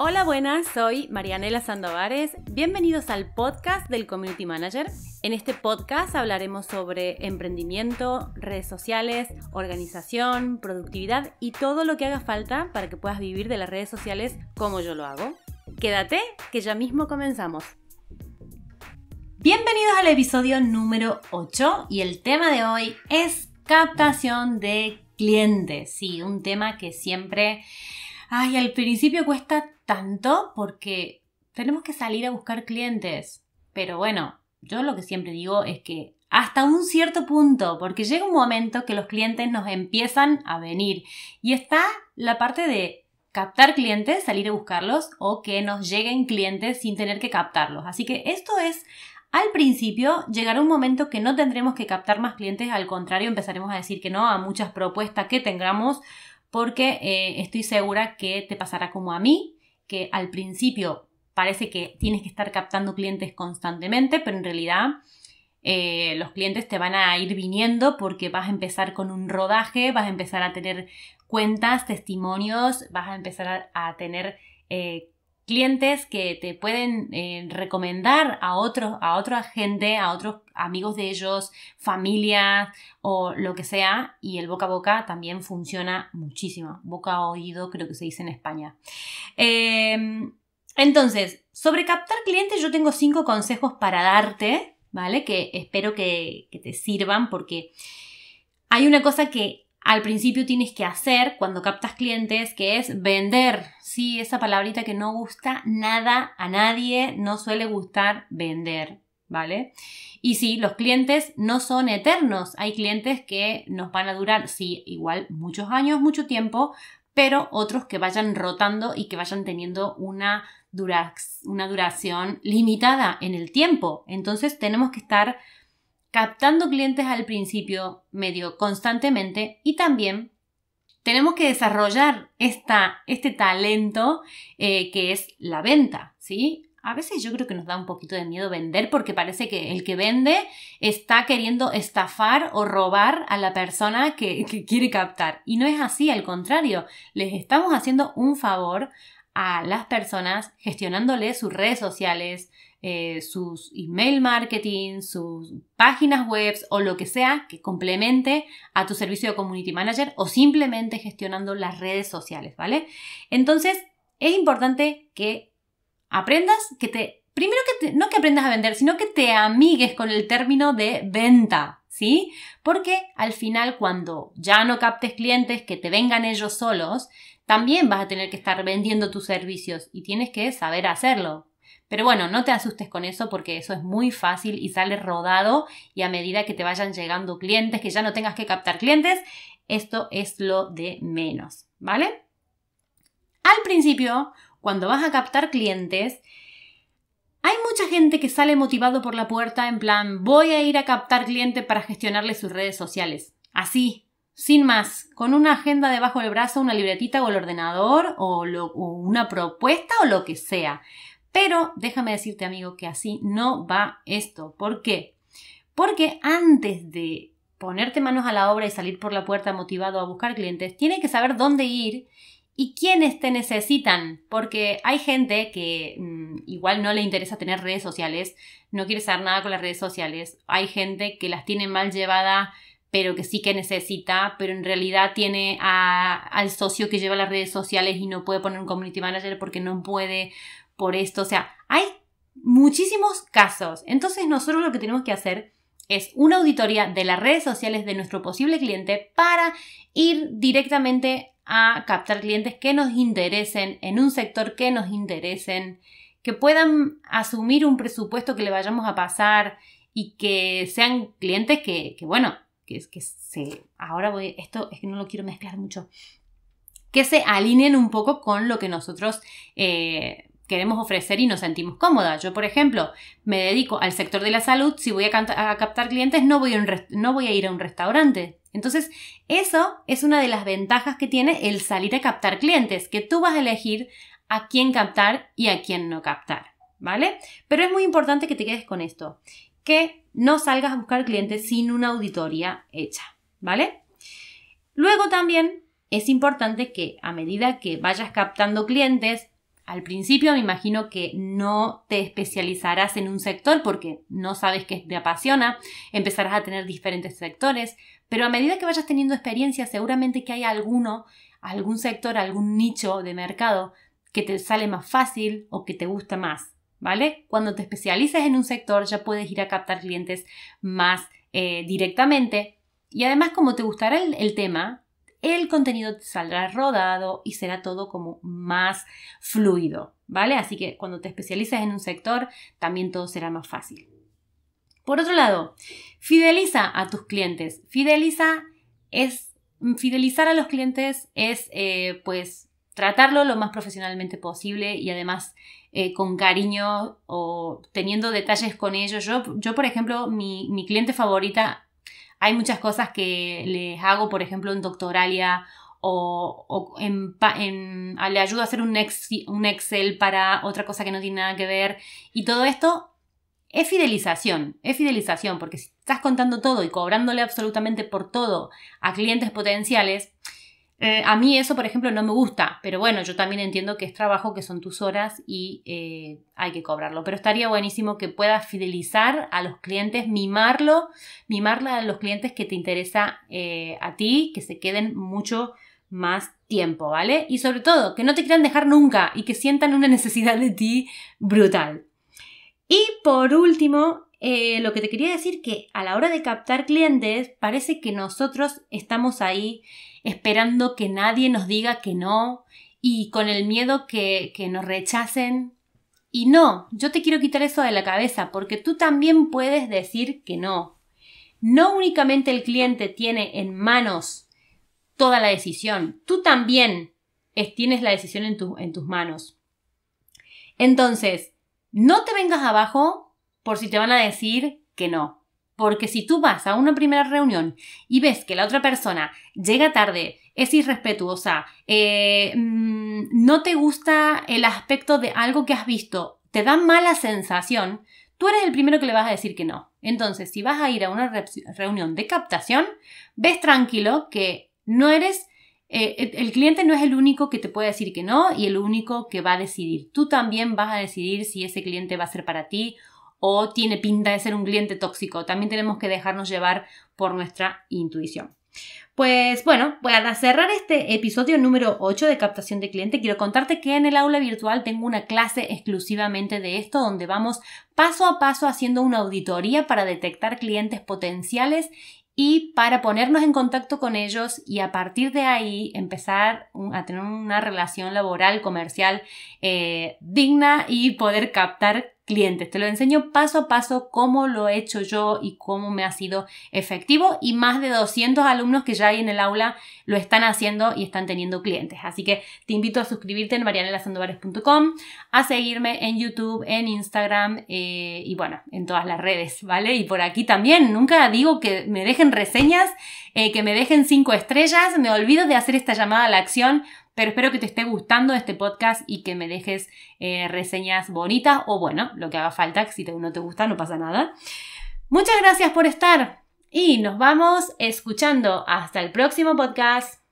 Hola, buenas, soy Marianela Sandovares. Bienvenidos al podcast del Community Manager. En este podcast hablaremos sobre emprendimiento, redes sociales, organización, productividad y todo lo que haga falta para que puedas vivir de las redes sociales como yo lo hago. Quédate, que ya mismo comenzamos. Bienvenidos al episodio número 8 y el tema de hoy es captación de clientes. Sí, un tema que siempre... Ay, al principio cuesta tanto porque tenemos que salir a buscar clientes. Pero bueno, yo lo que siempre digo es que hasta un cierto punto, porque llega un momento que los clientes nos empiezan a venir. Y está la parte de captar clientes, salir a buscarlos o que nos lleguen clientes sin tener que captarlos. Así que esto es, al principio a un momento que no tendremos que captar más clientes, al contrario empezaremos a decir que no a muchas propuestas que tengamos porque eh, estoy segura que te pasará como a mí, que al principio parece que tienes que estar captando clientes constantemente, pero en realidad eh, los clientes te van a ir viniendo porque vas a empezar con un rodaje, vas a empezar a tener cuentas, testimonios, vas a empezar a, tener eh, clientes que te pueden eh, recomendar a otros, a otra gente, a otros amigos de ellos, familia o lo que sea. Y el boca a boca también funciona muchísimo. Boca a oído creo que se dice en España. Em, entonces, sobre captar clientes yo tengo cinco consejos para darte, ¿vale? Que espero que te sirvan porque hay una cosa que al principio tienes que hacer cuando captas clientes, que es vender. Sí, esa palabrita que no gusta nada a nadie, no suele gustar vender, ¿vale? Y sí, los clientes no son eternos. Hay clientes que nos van a durar, sí, igual muchos años, mucho tiempo, pero otros que vayan rotando y que vayan teniendo una, una duración limitada en el tiempo. Entonces tenemos que estar captando clientes al principio medio constantemente y también tenemos que desarrollar esta, este talento eh, que es la venta, ¿sí? A veces yo creo que nos da un poquito de miedo vender porque parece que el que vende está queriendo estafar o robar a la persona que, que quiere captar. Y no es así, al contrario, les estamos haciendo un favor a las personas gestionándoles sus redes sociales, eh, sus email marketing, sus páginas web o lo que sea que complemente a tu servicio de community manager o simplemente gestionando las redes sociales, ¿vale? Entonces, es importante que aprendas, que te, primero que no que aprendas a vender, sino que te amigues con el término de venta, ¿sí? Porque al final cuando ya no captes clientes que te vengan ellos solos, también vas a tener que estar vendiendo tus servicios y tienes que saber hacerlo. Pero bueno, no te asustes con eso porque eso es muy fácil y sale rodado y a medida que te vayan llegando clientes, que ya no tengas que captar clientes, esto es lo de menos, ¿vale? Al principio, cuando vas a captar clientes, hay mucha gente que sale motivado por la puerta en plan, voy a ir a captar cliente para gestionarle sus redes sociales. Así, sin más, con una agenda debajo del brazo, una libretita o el ordenador o, o una propuesta o lo que sea. Pero déjame decirte, amigo, que así no va esto. ¿Por qué? Porque antes de ponerte manos a la obra y salir por la puerta motivado a buscar clientes, tienes que saber dónde ir y quiénes te necesitan, porque hay gente que mm, igual no le interesa tener redes sociales, no quiere saber nada con las redes sociales, hay gente que las tiene mal llevada, pero que sí que necesita, pero en realidad tiene al socio que lleva las redes sociales y no puede poner un community manager porque no puede, por esto. O sea, hay muchísimos casos. Entonces nosotros lo que tenemos que hacer es una auditoría de las redes sociales de nuestro posible cliente para ir directamente a captar clientes que nos interesen, en un sector que nos interesen, que puedan asumir un presupuesto que le vayamos a pasar y que sean clientes que, bueno, que, que se... Ahora voy, esto es que no lo quiero mezclar mucho, que se alineen un poco con lo que nosotros eh, queremos ofrecer y nos sentimos cómodas. Yo, por ejemplo, me dedico al sector de la salud, si voy a, captar clientes no voy a, no voy a ir a un restaurante. Entonces, eso es una de las ventajas que tiene el salir a captar clientes, que tú vas a elegir a quién captar y a quién no captar, ¿vale? Pero es muy importante que te quedes con esto, que no salgas a buscar clientes sin una auditoría hecha, ¿vale? Luego también es importante que a medida que vayas captando clientes, al principio me imagino que no te especializarás en un sector porque no sabes qué te apasiona, empezarás a tener diferentes sectores, pero a medida que vayas teniendo experiencia seguramente que hay alguno, algún sector, algún nicho de mercado que te sale más fácil o que te gusta más, ¿vale? Cuando te especialices en un sector ya puedes ir a captar clientes más eh, directamente y además como te gustará el tema, el contenido saldrá rodado y será todo como más fluido, ¿vale? Así que cuando te especializas en un sector, también todo será más fácil. Por otro lado, fideliza a tus clientes. Fideliza es, fidelizar a los clientes es, eh, pues, tratarlo lo más profesionalmente posible y además eh, con cariño o teniendo detalles con ellos. Yo, yo por ejemplo, mi, mi cliente favorita hay muchas cosas que les hago, por ejemplo, en Doctoralia o, en, le ayudo a hacer un, un Excel para otra cosa que no tiene nada que ver. Y todo esto es fidelización, es fidelización, porque si estás contando todo y cobrándole absolutamente por todo a clientes potenciales, eh, a mí eso, por ejemplo, no me gusta, pero bueno, yo también entiendo que es trabajo, que son tus horas y eh, hay que cobrarlo. Pero estaría buenísimo que puedas fidelizar a los clientes, mimarlo, mimarla a los clientes que te interesa eh, a ti, que se queden mucho más tiempo, ¿vale? Y sobre todo, que no te quieran dejar nunca y que sientan una necesidad de ti brutal. Y por último, eh, lo que te quería decir que a la hora de captar clientes parece que nosotros estamos ahí esperando que nadie nos diga que no y con el miedo que, que nos rechacen. Y no, yo te quiero quitar eso de la cabeza porque tú también puedes decir que no. No únicamente el cliente tiene en manos toda la decisión, tú también tienes la decisión en tus manos. Entonces, no te vengas abajo por si te van a decir que no. Porque si tú vas a una primera reunión y ves que la otra persona llega tarde, es irrespetuosa, eh, mm, no te gusta el aspecto de algo que has visto, te da mala sensación, tú eres el primero que le vas a decir que no. Entonces, si vas a ir a una reunión de captación, ves tranquilo que no eres eh, e, el cliente no es el único que te puede decir que no y el único que va a decidir. Tú también vas a decidir si ese cliente va a ser para ti o tiene pinta de ser un cliente tóxico. También tenemos que dejarnos llevar por nuestra intuición. Pues bueno, para cerrar este episodio número 8 de captación de cliente, quiero contarte que en el aula virtual tengo una clase exclusivamente de esto, donde vamos paso a paso haciendo una auditoría para detectar clientes potenciales y para ponernos en contacto con ellos y a partir de ahí empezar a tener una relación laboral, comercial eh, digna y poder captar clientes. Te lo enseño paso a paso cómo lo he hecho yo y cómo me ha sido efectivo y más de 200 alumnos que ya hay en el aula lo están haciendo y están teniendo clientes. Así que te invito a suscribirte en marianelasandovares.com, a seguirme en YouTube, en Instagram eh, y bueno, en todas las redes, ¿vale? Y por aquí también, nunca digo que me dejen reseñas, eh, que me dejen cinco estrellas, me olvido de hacer esta llamada a la acción pero espero que te esté gustando este podcast y que me dejes eh, reseñas bonitas o bueno, lo que haga falta, que si no te gusta no pasa nada. Muchas gracias por estar y nos vamos escuchando. Hasta el próximo podcast.